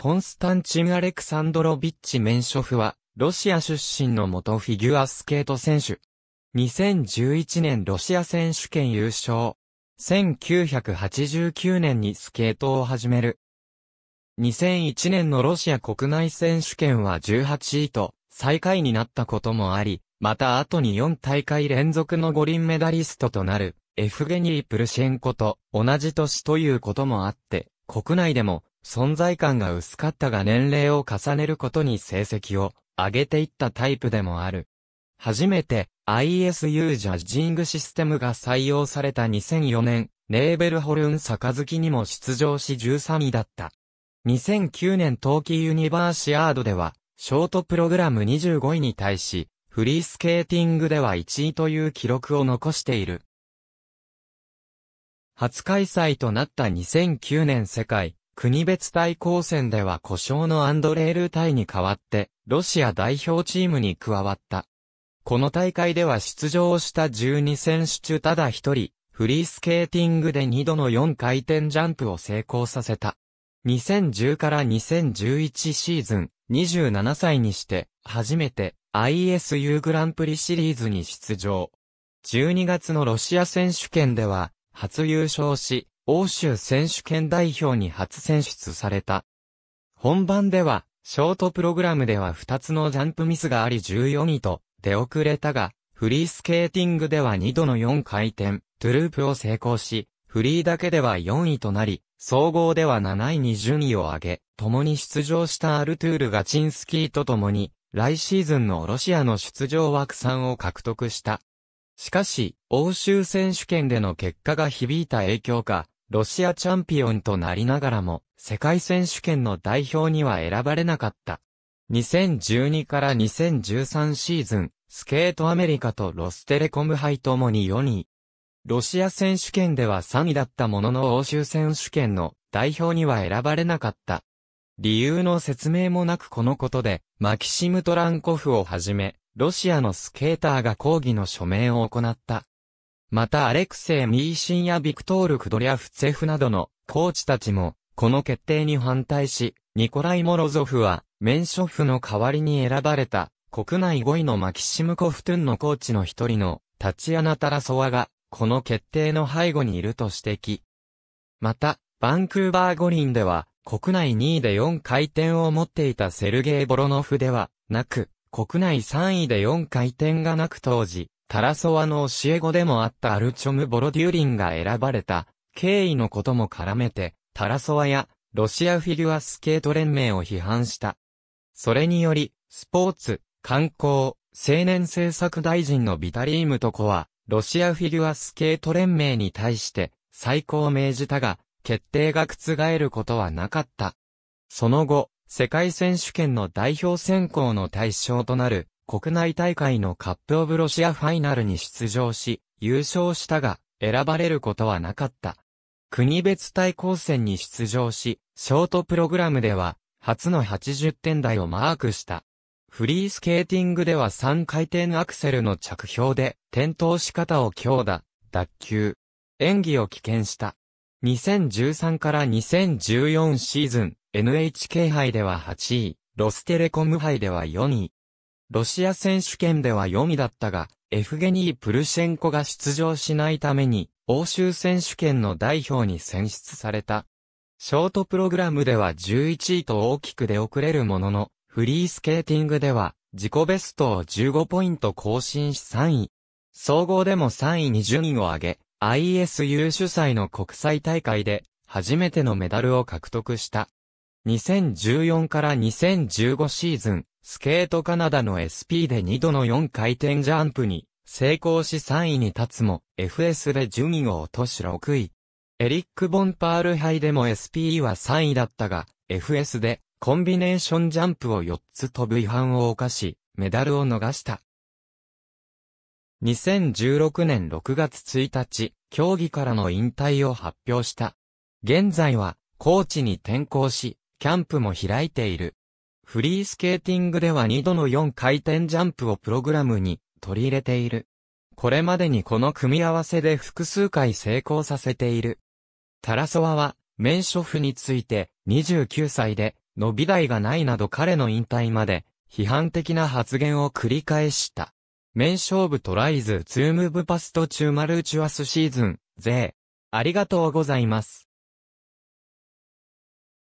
コンスタンチン・アレクサンドロビッチ・メンショフは、ロシア出身の元フィギュアスケート選手。2011年ロシア選手権優勝。1989年にスケートを始める。2001年のロシア国内選手権は18位と、最下位になったこともあり、また後に4大会連続の五輪メダリストとなる、エフゲニー・プルシェンコと同じ年ということもあって、国内でも存在感が薄かったが年齢を重ねることに成績を上げていったタイプでもある。初めて IS u ジャッジングシステムが採用された2004年、レーベルホルン杯にも出場し13位だった。2009年冬季ユニバーシアードでは、ショートプログラム25位に対し、フリースケーティングでは1位という記録を残している。初開催となった2009年世界国別対抗戦では故障のアンドレール隊に代わって、ロシア代表チームに加わった。この大会では出場した12選手中ただ一人、フリースケーティングで2度の4回転ジャンプを成功させた。2010から2011シーズン、27歳にして、初めて ISU グランプリシリーズに出場。12月のロシア選手権では、初優勝し、欧州選手権代表に初選出された。本番では、ショートプログラムでは2つのジャンプミスがあり14位と出遅れたが、フリースケーティングでは2度の4回転、トゥループを成功し、フリーだけでは4位となり、総合では7位に順位を上げ、共に出場したアルトゥールガチンスキーと共に、来シーズンのロシアの出場枠3を獲得した。しかし、欧州選手権での結果が響いた影響か、ロシアチャンピオンとなりながらも、世界選手権の代表には選ばれなかった。2012から2013シーズン、スケートアメリカとロステレコム杯ともに4位。ロシア選手権では3位だったものの欧州選手権の代表には選ばれなかった。理由の説明もなくこのことで、マキシム・トランコフをはじめ、ロシアのスケーターが抗議の署名を行った。またアレクセイ・ミーシンやビクトール・クドリャフツェフなどのコーチたちも、この決定に反対し、ニコライ・モロゾフは、メンショフの代わりに選ばれた、国内5位のマキシムコフトゥンのコーチの一人の、タチアナ・タラソワが、この決定の背後にいると指摘。また、バンクーバー五輪では、国内2位で4回転を持っていたセルゲイ・ボロノフでは、なく、国内3位で4回転がなく当時、タラソワの教え子でもあったアルチョム・ボロデューリンが選ばれた、経緯のことも絡めて、タラソワや、ロシアフィギュアスケート連盟を批判した。それにより、スポーツ、観光、青年政策大臣のビタリームとコは、ロシアフィギュアスケート連盟に対して、再考を命じたが、決定が覆ることはなかった。その後、世界選手権の代表選考の対象となる、国内大会のカップオブロシアファイナルに出場し、優勝したが、選ばれることはなかった。国別対抗戦に出場し、ショートプログラムでは、初の80点台をマークした。フリースケーティングでは3回転アクセルの着氷で、転倒し方を強打、脱臼。演技を棄権した。2013から2014シーズン、NHK 杯では8位、ロステレコム杯では4位。ロシア選手権では4位だったが、エフゲニー・プルシェンコが出場しないために、欧州選手権の代表に選出された。ショートプログラムでは11位と大きく出遅れるものの、フリースケーティングでは、自己ベストを15ポイント更新し3位。総合でも3位に順位を上げ、ISU 主催の国際大会で、初めてのメダルを獲得した。2014から2015シーズン、スケートカナダの SP で2度の4回転ジャンプに成功し3位に立つも FS で順位を落とし6位。エリック・ボンパール杯でも s p は3位だったが FS でコンビネーションジャンプを4つ飛ぶ違反を犯しメダルを逃した。2016年6月1日、競技からの引退を発表した。現在は、コーチに転校し、キャンプも開いている。フリースケーティングでは2度の4回転ジャンプをプログラムに取り入れている。これまでにこの組み合わせで複数回成功させている。タラソワは、メンショフについて29歳で伸び台がないなど彼の引退まで批判的な発言を繰り返した。メンショーブトライズツームブパスト中マルチュアスシーズン、税。ありがとうございます。